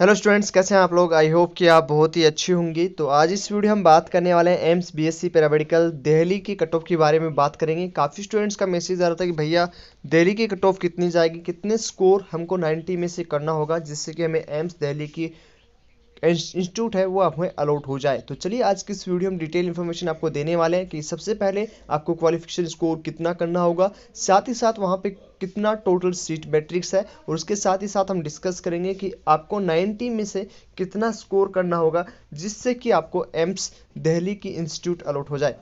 hello students कैसे हैं आप लोग आई होप कि आप बहुत ही अच्छी होंगी तो आज इस वीडियो हम बात करने वाले हैं एम्स बीएससी पैरामेडिकल दिल्ली की कट ऑफ के बारे में बात करेंगे काफ़ी स्टूडेंट्स का मैसेज आ रहा था कि भैया दिल्ली की कट ऑफ कितनी जाएगी कितने स्कोर हमको 90 में से करना होगा जिससे कि हमें एम्स दिल्ली की इंस्टीट्यूट है वो आप में अलॉट हो जाए तो चलिए आज की इस वीडियो में डिटेल इन्फॉर्मेशन आपको देने वाले हैं कि सबसे पहले आपको क्वालिफिकेशन स्कोर कितना करना होगा साथ ही साथ वहाँ पे कितना टोटल सीट मैट्रिक्स है और उसके साथ ही साथ हम डिस्कस करेंगे कि आपको 90 में से कितना स्कोर करना होगा जिससे कि आपको एम्स दिल्ली की इंस्टीट्यूट अलॉट हो जाए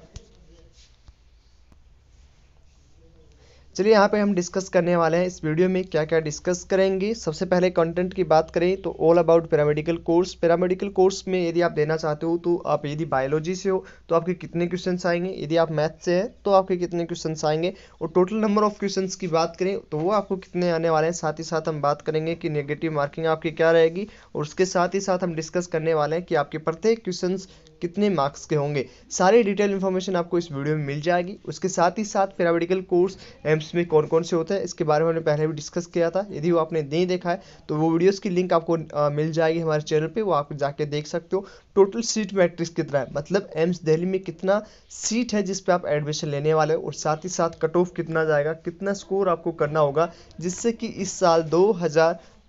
चलिए यहाँ पे हम डिस्कस करने वाले हैं इस वीडियो में क्या क्या डिस्कस करेंगे सबसे पहले कंटेंट की बात करें तो all about paramedical course paramedical course में यदि आप देना चाहते हो तो आप यदि बायोलॉजी से हो तो आपके कितने क्वेश्चन आएंगे यदि आप मैथ से हैं तो आपके कितने क्वेश्चन आएंगे और टोटल नंबर ऑफ क्वेश्चन की बात करें तो वो आपको कितने आने वाले हैं साथ ही साथ हम बात करेंगे कि नेगेटिव मार्किंग आपकी क्या रहेगी और उसके साथ ही साथ हम डिस्कस करने वाले हैं कि आपके प्रत्येक क्वेश्चन कितने मार्क्स के होंगे सारी डिटेल इन्फॉर्मेशन आपको इस वीडियो में मिल जाएगी उसके साथ ही साथ पैरामेडिकल कोर्स एम्स में कौन कौन से होते हैं इसके बारे में हमने पहले भी डिस्कस किया था यदि वो आपने नहीं देखा है तो वो वीडियोज़ की लिंक आपको आ, मिल जाएगी हमारे चैनल पर वो आप जाके देख सकते हो टोटल सीट मैट्रिक्स कितना है मतलब एम्स दिल्ली में कितना सीट है जिस पर आप एडमिशन लेने वाले हो और साथ ही साथ कट ऑफ कितना जाएगा कितना स्कोर आपको करना होगा जिससे कि इस साल दो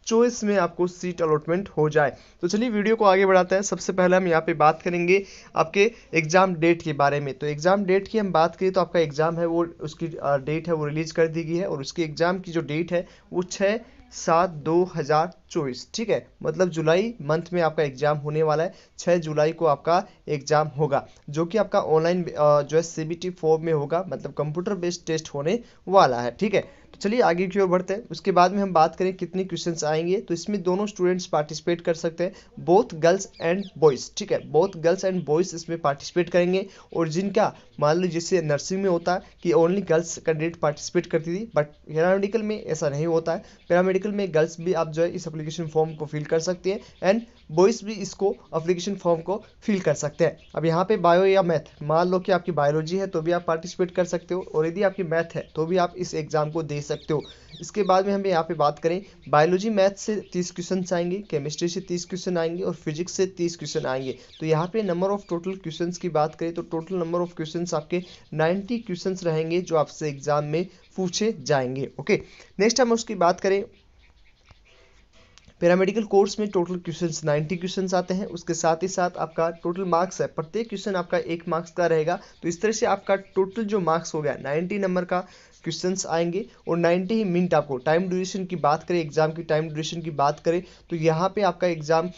चॉइस में आपको सीट अलॉटमेंट हो जाए तो चलिए वीडियो को आगे बढ़ाते हैं सबसे पहले हम यहाँ पे बात करेंगे आपके एग्ज़ाम डेट के बारे में तो एग्ज़ाम डेट की हम बात करें तो आपका एग्ज़ाम है वो उसकी डेट है वो रिलीज़ कर दी गई है और उसकी एग्ज़ाम की जो डेट है वो छः सात दो हज़ार चौबीस ठीक है मतलब जुलाई मंथ में आपका एग्ज़ाम होने वाला है छः जुलाई को आपका एग्ज़ाम होगा जो कि आपका ऑनलाइन जो है सी फॉर्म में होगा मतलब कंप्यूटर बेस्ड टेस्ट होने वाला है ठीक है चलिए आगे की ओर बढ़ते हैं उसके बाद में हम बात करें कितने क्वेश्चन आएंगे तो इसमें दोनों स्टूडेंट्स पार्टिसिपेट कर सकते हैं बोथ गर्ल्स एंड बॉयज़ ठीक है बोथ गर्ल्स एंड बॉयज़ इसमें पार्टिसिपेट करेंगे और जिनका मान लो जैसे नर्सिंग में होता है कि ओनली गर्ल्स कैंडिडेट पार्टिसिपेट करती थी बट पैरामेडिकल में ऐसा नहीं होता है पैरामेडिकल में गर्ल्स भी आप जो है इस अप्लीकेशन फॉर्म को फिल कर सकते हैं एंड बॉयज़ भी इसको अप्लीकेशन फॉर्म को फिल कर सकते हैं अब यहाँ पे बायो या मैथ मान लो कि आपकी बायोलॉजी है तो भी आप पार्टिसिपेट कर सकते हो और यदि आपकी मैथ है तो भी आप इस एग्ज़ाम को दे सकते सकते हो इसके बाद में हम यहाँ पे बात करें बायोलॉजी मैथ से तीस क्वेश्चन आएंगे केमिस्ट्री से तीस क्वेश्चन आएंगे और फिजिक्स से तीस क्वेश्चन आएंगे तो यहाँ पे नंबर ऑफ टोटल क्वेश्चन की बात करें तो टोटल नंबर ऑफ क्वेश्चन आपके नाइन्टी क्वेश्चन रहेंगे जो आपसे एग्जाम में पूछे जाएंगे ओके नेक्स्ट हम उसकी बात करें पैरामेडिकल कोर्स में टोटल क्वेश्चंस 90 क्वेश्चंस आते हैं उसके साथ ही साथ आपका टोटल मार्क्स है प्रत्येक क्वेश्चन आपका एक मार्क्स का रहेगा तो इस तरह से आपका टोटल जो मार्क्स हो गया 90 नंबर का क्वेश्चन आएंगे और 90 ही मिनट आपको टाइम ड्यूरेशन की बात करें एग्जाम की टाइम ड्यूरेशन की बात करें तो यहाँ पे आपका एग्जाम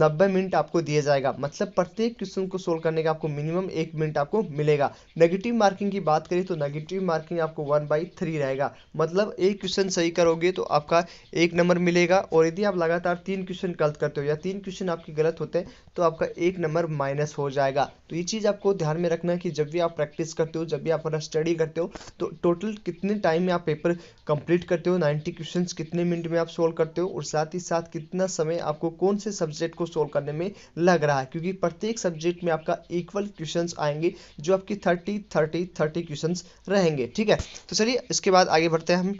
90 मिनट आपको दिया जाएगा मतलब प्रत्येक क्वेश्चन को सोल्व करने का आपको मिनिमम एक मिनट आपको मिलेगा नेगेटिव मार्किंग की बात करें तो नेगेटिव मार्किंग आपको वन बाई थ्री रहेगा मतलब एक क्वेश्चन सही करोगे तो आपका एक नंबर मिलेगा और यदि आप लगातार तीन क्वेश्चन गलत करते हो या तीन क्वेश्चन आपके गलत होते हैं तो आपका एक नंबर माइनस हो जाएगा तो ये चीज़ आपको ध्यान में रखना है कि जब भी आप प्रैक्टिस करते हो जब भी आप स्टडी करते हो तो टोटल कितने टाइम में आप पेपर कंप्लीट करते हो 90 क्वेश्चंस कितने मिनट में आप सोल्व करते हो और साथ ही साथ कितना समय आपको कौन से सब्जेक्ट को सोल्व करने में लग रहा है क्योंकि प्रत्येक सब्जेक्ट में आपका इक्वल क्वेश्चन आएंगे जो आपकी थर्टी थर्टी थर्टी क्वेश्चन रहेंगे ठीक है तो चलिए इसके बाद आगे बढ़ते हैं हम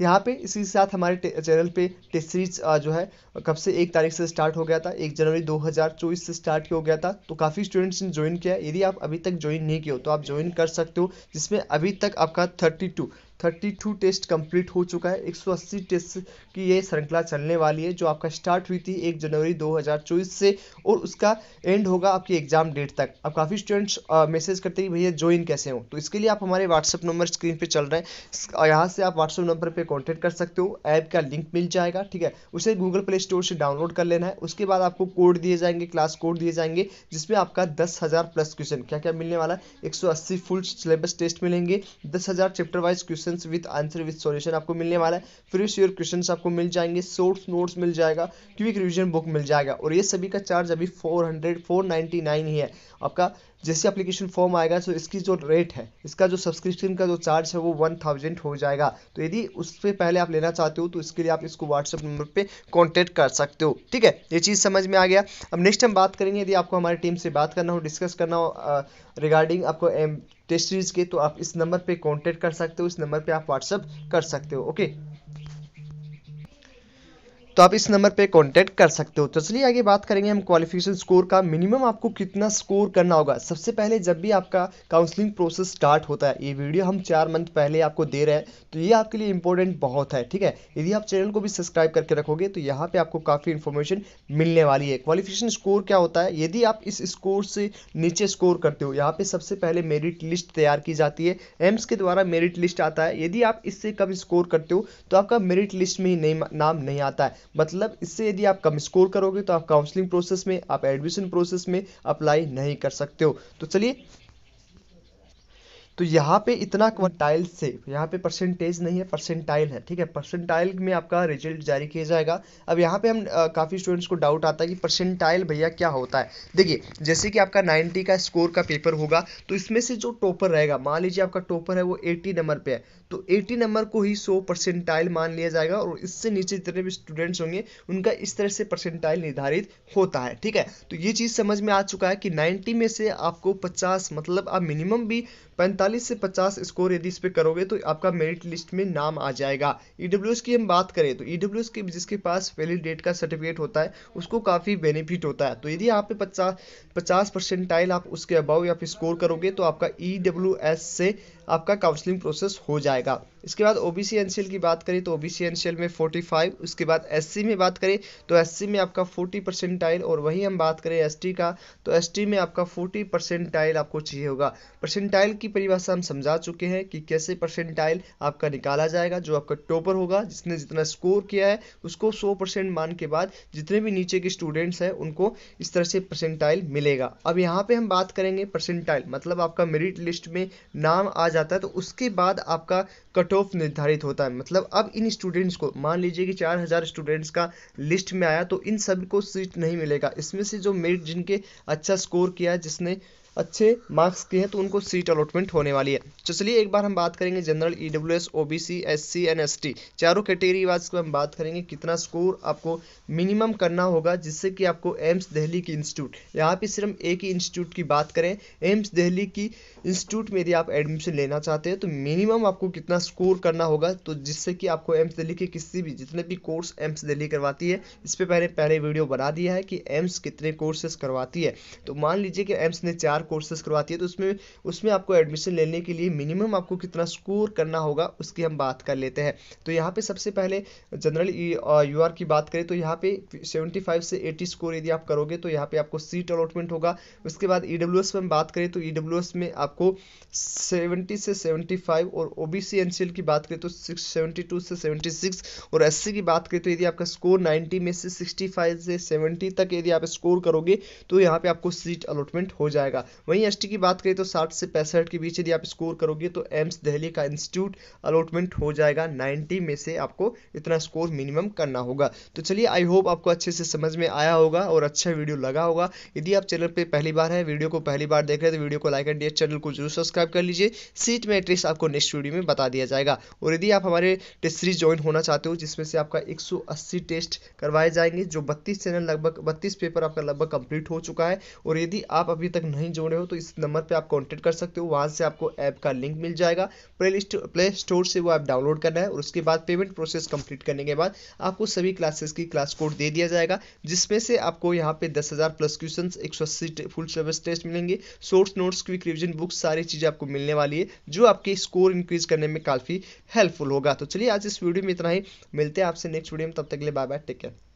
यहाँ पे इसी के साथ हमारे चैनल पे टेस्ट सीरीज जो है कब से एक तारीख से स्टार्ट हो गया था एक जनवरी 2024 से स्टार्ट हो गया था तो काफ़ी स्टूडेंट्स ने ज्वाइन किया यदि आप अभी तक ज्वाइन नहीं किए हो तो आप ज्वाइन कर सकते हो जिसमें अभी तक आपका थर्टी 32 टेस्ट कंप्लीट हो चुका है 180 टेस्ट की ये श्रृंखला चलने वाली है जो आपका स्टार्ट हुई थी 1 जनवरी 2024 से और उसका एंड होगा आपकी एग्जाम डेट तक अब काफ़ी स्टूडेंट्स मैसेज करते हैं भैया ज्वाइन कैसे हो तो इसके लिए आप हमारे व्हाट्सअप नंबर स्क्रीन पर चल रहे हैं यहाँ से आप व्हाट्सअप नंबर पर कॉन्टैक्ट कर सकते हो ऐप का लिंक मिल जाएगा ठीक है उसे गूगल प्ले स्टोर से डाउनलोड कर लेना है उसके बाद आपको कोड दिए जाएंगे क्लास कोड दिए जाएंगे जिसमें आपका दस प्लस क्वेश्चन क्या क्या मिलने वाला है एक फुल सिलेबस टेस्ट मिलेंगे दस chapter wise question question with answer with solution आपको मिलने वाला है फ्री श्योर क्वेश्चन आपको मिल जाएंगे सोर्स नोट्स मिल जाएगा क्विक रिविजन बुक मिल जाएगा और ये सभी का चार्ज अभी four hundred four ninety nine ही है आपका जैसे एप्लीकेशन फॉर्म आएगा तो इसकी जो रेट है इसका जो सब्सक्रिप्शन का जो चार्ज है वो वन थाउजेंड हो जाएगा तो यदि उस पर पहले आप लेना चाहते हो तो इसके लिए आप इसको व्हाट्सएप नंबर पे कांटेक्ट कर सकते हो ठीक है ये चीज़ समझ में आ गया अब नेक्स्ट हम बात करेंगे यदि आपको हमारी टीम से बात करना हो डिस्कस करना हो रिगार्डिंग आपको एम टेस्ट सीरीज़ के तो आप इस नंबर पे कांटेक्ट कर सकते हो इस नंबर पे आप व्हाट्सअप कर सकते हो ओके तो आप इस नंबर पे कांटेक्ट कर सकते हो तो चलिए आगे बात करेंगे हम क्वालिफिकेशन स्कोर का मिनिमम आपको कितना स्कोर करना होगा सबसे पहले जब भी आपका काउंसलिंग प्रोसेस स्टार्ट होता है ये वीडियो हम चार मंथ पहले आपको दे रहे हैं तो ये आपके लिए इंपॉर्टेंट बहुत है ठीक है यदि आप चैनल को भी सब्सक्राइब करके रखोगे तो यहाँ पर आपको काफ़ी इन्फॉर्मेशन मिलने वाली है क्वालिफिकेशन स्कोर क्या होता है यदि आप इस स्कोर से नीचे स्कोर करते हो यहाँ पर सबसे पहले मेरिट लिस्ट तैयार की जाती है एम्स के द्वारा मेरिट लिस्ट आता है यदि आप इससे कम स्कोर करते हो तो आपका मेरिट लिस्ट में ही नहीं नाम नहीं आता है मतलब इससे यदि आप कम स्कोर करोगे तो आप काउंसलिंग प्रोसेस में आप एडमिशन प्रोसेस में अप्लाई नहीं कर सकते हो तो चलिए तो यहाँ पे इतना क्वार्टाइल से यहाँ पे परसेंटेज नहीं है परसेंटाइल है ठीक है परसेंटाइल में आपका रिजल्ट जारी किया जाएगा अब यहाँ पे हम काफ़ी स्टूडेंट्स को डाउट आता है कि परसेंटाइल भैया क्या होता है देखिए जैसे कि आपका 90 का स्कोर का पेपर होगा तो इसमें से जो टॉपर रहेगा मान लीजिए आपका टॉपर है वो एटी नंबर पर है तो एटी नंबर को ही सो परसेंटाइल मान लिया जाएगा और इससे नीचे जितने भी स्टूडेंट्स होंगे उनका इस तरह से परसेंटाइल निर्धारित होता है ठीक है तो ये चीज़ समझ में आ चुका है कि नाइन्टी में से आपको पचास मतलब आप मिनिमम भी पैंतालीस से पचास स्कोर यदि इस पर करोगे तो आपका मेरिट लिस्ट में नाम आ जाएगा ई e की हम बात करें तो ई e के जिसके पास वैलिड डेट का सर्टिफिकेट होता है उसको काफ़ी बेनिफिट होता है तो यदि आप पे पचास पचास परसेंटाइल आप उसके अबाव या फिर स्कोर करोगे तो आपका ई e से आपका काउंसलिंग प्रोसेस हो जाएगा इसके बाद ओबीसी एनसीएल की बात करें तो ओबीसी एनसीएल में 45 उसके बाद एससी में बात करें तो एससी में आपका 40 परसेंटाइल और वहीं हम बात करें एसटी का तो एसटी में आपका 40 परसेंटाइल आपको चाहिए होगा परसेंटाइल की परिभाषा हम समझा चुके हैं कि कैसे परसेंटाइल आपका निकाला जाएगा जो आपका टॉपर होगा जिसने जितना स्कोर किया है उसको सौ मान के बाद जितने भी नीचे के स्टूडेंट्स हैं उनको इस तरह से परसेंटाइल मिलेगा अब यहाँ पर हम बात करेंगे परसेंटाइल मतलब आपका मेरिट लिस्ट में नाम आ जाता है तो उसके बाद आपका कट ऑफ निर्धारित होता है मतलब अब इन स्टूडेंट्स को मान लीजिए कि चार हज़ार स्टूडेंट्स का लिस्ट में आया तो इन सब को सीट नहीं मिलेगा इसमें से जो मेरिट जिनके अच्छा स्कोर किया जिसने अच्छे मार्क्स के हैं तो उनको सीट अलॉटमेंट होने वाली है तो चलिए एक बार हम बात करेंगे general E W S O B C S C and S T चारों कैटेगरी वाइज हम बात करेंगे कितना स्कोर आपको मिनिमम करना होगा जिससे कि आपको एम्स दिल्ली की इंस्टीट्यूट यहाँ पे सिर्फ एक ही इंस्टीट्यूट की बात करें एम्स दिल्ली की इंस्टीट्यूट में यदि आप एडमिशन लेना चाहते हैं तो मिनिमम आपको कितना स्कोर करना होगा तो जिससे कि आपको एम्स दिल्ली के किसी भी जितने भी कोर्स एम्स दिल्ली करवाती है इस पर पहले पहले वीडियो बना दिया है कि एम्स कितने कोर्सेज करवाती है तो मान लीजिए कि एम्स ने चार चार कोर्सेज करवाती है तो उसमें उसमें आपको एडमिशन लेने के लिए मिनिमम आपको कितना स्कोर करना होगा उसकी हम बात कर लेते हैं तो यहाँ पे सबसे पहले जनरल यू की बात करें तो यहाँ पे 75 से 80 स्कोर यदि आप करोगे तो यहाँ पे आपको सीट अलॉटमेंट होगा उसके बाद ई e में बात करें तो ई e में आपको सेवेंटी से फाइव और ओ बी की बात करें तो सिक्स सेवेंटी टू से सेवेंटी सिक्स और एस सी की बात करें तो यदि आपका स्कोर नाइन्टी में से सिक्सटी फाइव से सेवेंटी तक यदि आप स्कोर करोगे तो यहाँ पे आपको सीट अलॉटमेंट हो जाएगा वहीं एस की बात करें तो साठ से पैंसठ के बीच यदि आप स्कोर करोगे तो एम्स दहली का इंस्टीट्यूट अलॉटमेंट हो जाएगा नाइन्टी में से आपको इतना स्कोर मिनिमम करना होगा तो चलिए आई होप आपको अच्छे से समझ में आया होगा और अच्छा वीडियो लगा होगा यदि आप चैनल पर पहली बार है वीडियो को पहली बार देख रहे हैं तो वीडियो को लाइक एंड चैनल को जरूर सब्सक्राइब कर लीजिए सीट मैट्रिक्स आपको नेक्स्ट वीडियो में बता दिया जाएगा और यदि आप हमारे टेस्ट सीरीज ज्वाइन होना चाहते हो जिसमें से आपका 180 टेस्ट करवाए जाएंगे जो 32 चैनल लगभग 32 पेपर आपका लगभग कंप्लीट हो चुका है और यदि आप अभी तक नहीं जुड़े हो तो इस नंबर पे आप कॉन्टैक्ट कर सकते हो वहाँ से आपको ऐप का लिंक मिल जाएगा प्ले प्ले स्टोर से वो ऐप डाउनलोड करना है और उसके बाद पेमेंट प्रोसेस कंप्लीट करने के बाद आपको सभी क्लासेस की क्लास कोड दे दिया जाएगा जिसमें से आपको यहाँ पे दस हज़ार प्लस क्वेश्चन एक सौ अस्सी फुल सिलेबस टेस्ट मिलेंगे source notes quick revision books सारी चीज़ें आपको मिलने वाली है जो आपके स्कोर इंक्रीज करने में काफ़ी हेल्पफुल होगा तो चलिए आज इस वीडियो में इतना ही मिलते हैं आपसे नेक्स्ट वीडियो में तब तक के लिए बाय बाय टेक केयर